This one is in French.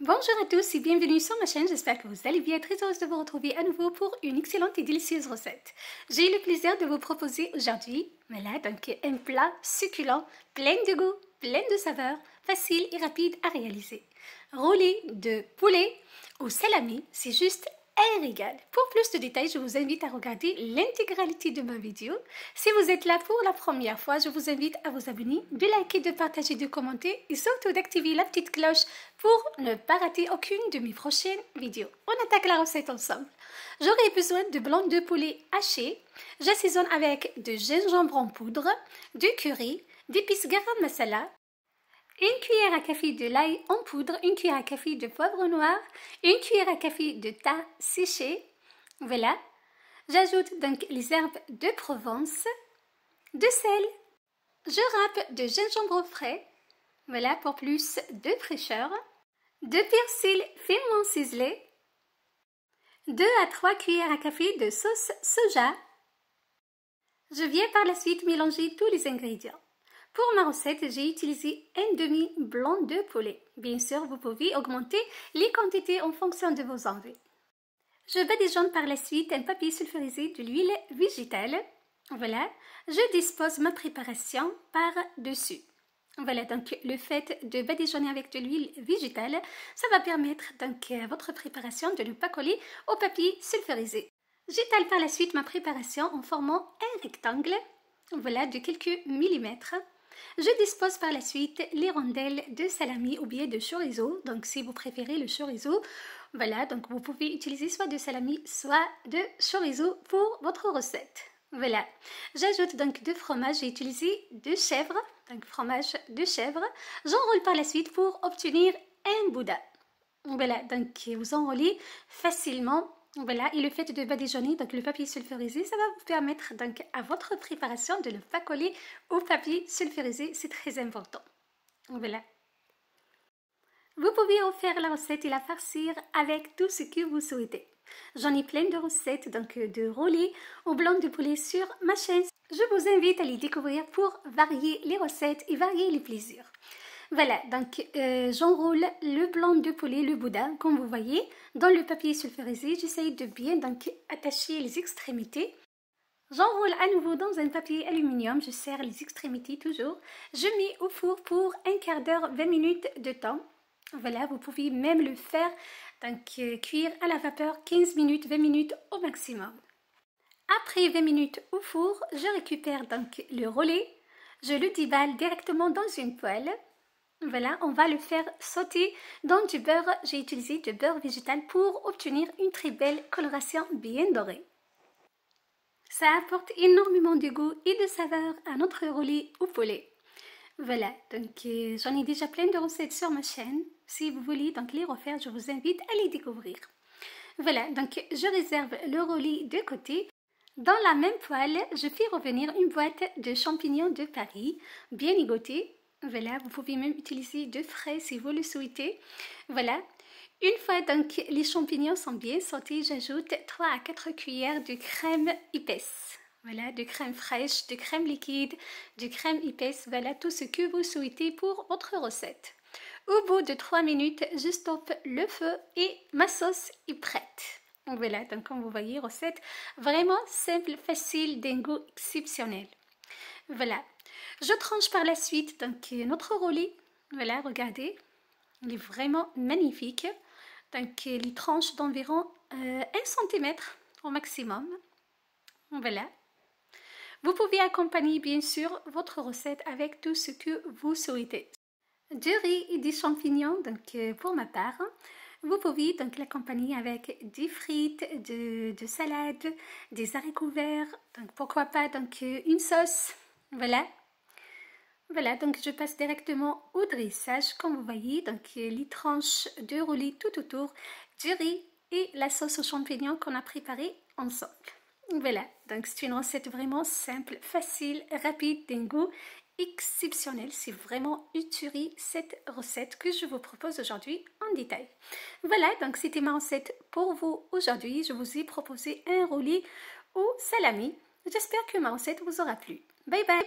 Bonjour à tous et bienvenue sur ma chaîne, j'espère que vous allez bien, très heureuse de vous retrouver à nouveau pour une excellente et délicieuse recette. J'ai eu le plaisir de vous proposer aujourd'hui, voilà, donc un plat succulent, plein de goût, plein de saveurs, facile et rapide à réaliser. Roulé de poulet ou salami, c'est juste est Pour plus de détails, je vous invite à regarder l'intégralité de ma vidéo. Si vous êtes là pour la première fois, je vous invite à vous abonner, de liker, de partager, de commenter et surtout d'activer la petite cloche pour ne pas rater aucune de mes prochaines vidéos. On attaque la recette ensemble. J'aurai besoin de blanc de poulet haché. J'assaisonne avec de gingembre en poudre, du curry, d'épices garam masala, une cuillère à café de l'ail en poudre, une cuillère à café de poivre noir, une cuillère à café de thym séché. Voilà. J'ajoute donc les herbes de Provence, de sel. Je râpe de gingembre frais, voilà pour plus de fraîcheur. De persil finement ciselé. 2 à 3 cuillères à café de sauce soja. Je viens par la suite mélanger tous les ingrédients. Pour ma recette, j'ai utilisé un demi blanc de poulet. Bien sûr, vous pouvez augmenter les quantités en fonction de vos envies. Je badigeonne par la suite un papier sulfurisé de l'huile végétale. Voilà, je dispose ma préparation par-dessus. Voilà, donc le fait de badigeonner avec de l'huile végétale, ça va permettre donc à votre préparation de ne pas coller au papier sulfurisé. J'étale par la suite ma préparation en formant un rectangle, voilà, de quelques millimètres. Je dispose par la suite les rondelles de salami ou bien de chorizo. Donc si vous préférez le chorizo, voilà, donc vous pouvez utiliser soit de salami, soit de chorizo pour votre recette. Voilà. J'ajoute donc deux fromages. J'ai utilisé deux chèvres, donc fromage de chèvre. J'enroule par la suite pour obtenir un bouddha. Voilà, donc vous enroulez facilement voilà, et le fait de badigeonner, donc le papier sulfurisé, ça va vous permettre donc à votre préparation de ne pas coller au papier sulfurisé, c'est très important. Voilà. Vous pouvez faire la recette et la farcir avec tout ce que vous souhaitez. J'en ai plein de recettes, donc euh, de roulis ou blancs de poulet sur ma chaîne. Je vous invite à les découvrir pour varier les recettes et varier les plaisirs. Voilà, donc euh, j'enroule le blanc de poulet, le boudin, comme vous voyez, dans le papier sulfurisé. J'essaye de bien donc attacher les extrémités. J'enroule à nouveau dans un papier aluminium, je serre les extrémités toujours. Je mets au four pour un quart d'heure, 20 minutes de temps. Voilà, vous pouvez même le faire donc euh, cuire à la vapeur 15 minutes, 20 minutes au maximum. Après 20 minutes au four, je récupère donc le relais. Je le déballe directement dans une poêle. Voilà, on va le faire sauter dans du beurre. J'ai utilisé du beurre végétal pour obtenir une très belle coloration bien dorée. Ça apporte énormément de goût et de saveur à notre roulis ou poulet. Voilà, donc euh, j'en ai déjà plein de recettes sur ma chaîne. Si vous voulez donc les refaire, je vous invite à les découvrir. Voilà, donc je réserve le roulis de côté. Dans la même poêle, je fais revenir une boîte de champignons de Paris, bien égouttés voilà, vous pouvez même utiliser deux frais si vous le souhaitez. Voilà. Une fois donc les champignons sont bien sortis, j'ajoute 3 à 4 cuillères de crème épaisse. Voilà, de crème fraîche, de crème liquide, de crème épaisse, voilà tout ce que vous souhaitez pour votre recette. Au bout de 3 minutes, je stoppe le feu et ma sauce est prête. Voilà, donc comme vous voyez, recette vraiment simple, facile, d'un goût exceptionnel. Voilà, je tranche par la suite donc euh, notre roulis. Voilà, regardez, il est vraiment magnifique. Donc euh, il tranche d'environ euh, un centimètre au maximum. Voilà. Vous pouvez accompagner bien sûr votre recette avec tout ce que vous souhaitez. Du riz et des champignons, donc pour ma part. Vous pouvez donc l'accompagner avec des frites, de, salades, des haricots verts, donc pourquoi pas donc une sauce. Voilà, voilà, donc je passe directement au dressage. Comme vous voyez, donc euh, les tranches de roulis tout autour du riz et la sauce aux champignons qu'on a préparée ensemble. Voilà, donc c'est une recette vraiment simple, facile, rapide, d'un goût exceptionnel. C'est vraiment uturi cette recette que je vous propose aujourd'hui en détail. Voilà, donc c'était ma recette pour vous aujourd'hui. Je vous ai proposé un roulis au salami. J'espère que ma recette vous aura plu. Bye bye